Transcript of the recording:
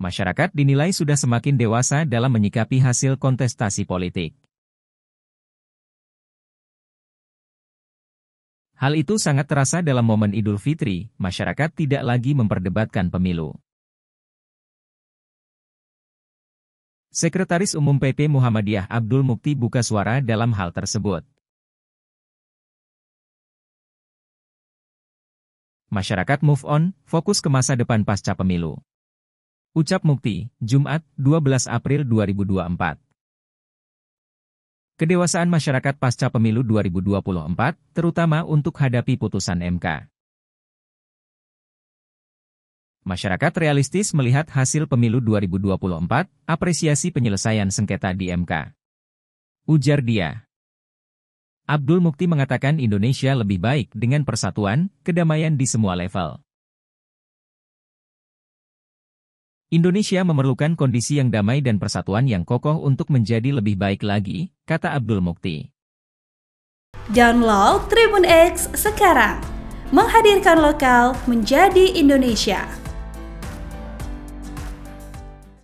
masyarakat dinilai sudah semakin dewasa dalam menyikapi hasil kontestasi politik. Hal itu sangat terasa dalam momen Idul Fitri, masyarakat tidak lagi memperdebatkan pemilu. Sekretaris Umum PP Muhammadiyah Abdul Mukti buka suara dalam hal tersebut. Masyarakat move on, fokus ke masa depan pasca pemilu. Ucap Mukti, Jumat, 12 April 2024. Kedewasaan masyarakat pasca pemilu 2024, terutama untuk hadapi putusan MK. Masyarakat realistis melihat hasil pemilu 2024, apresiasi penyelesaian sengketa di MK. Ujar dia. Abdul Mukti mengatakan Indonesia lebih baik dengan persatuan, kedamaian di semua level. Indonesia memerlukan kondisi yang damai dan persatuan yang kokoh untuk menjadi lebih baik lagi, kata Abdul Mukti. Download Tribun X sekarang, menghadirkan lokal menjadi Indonesia.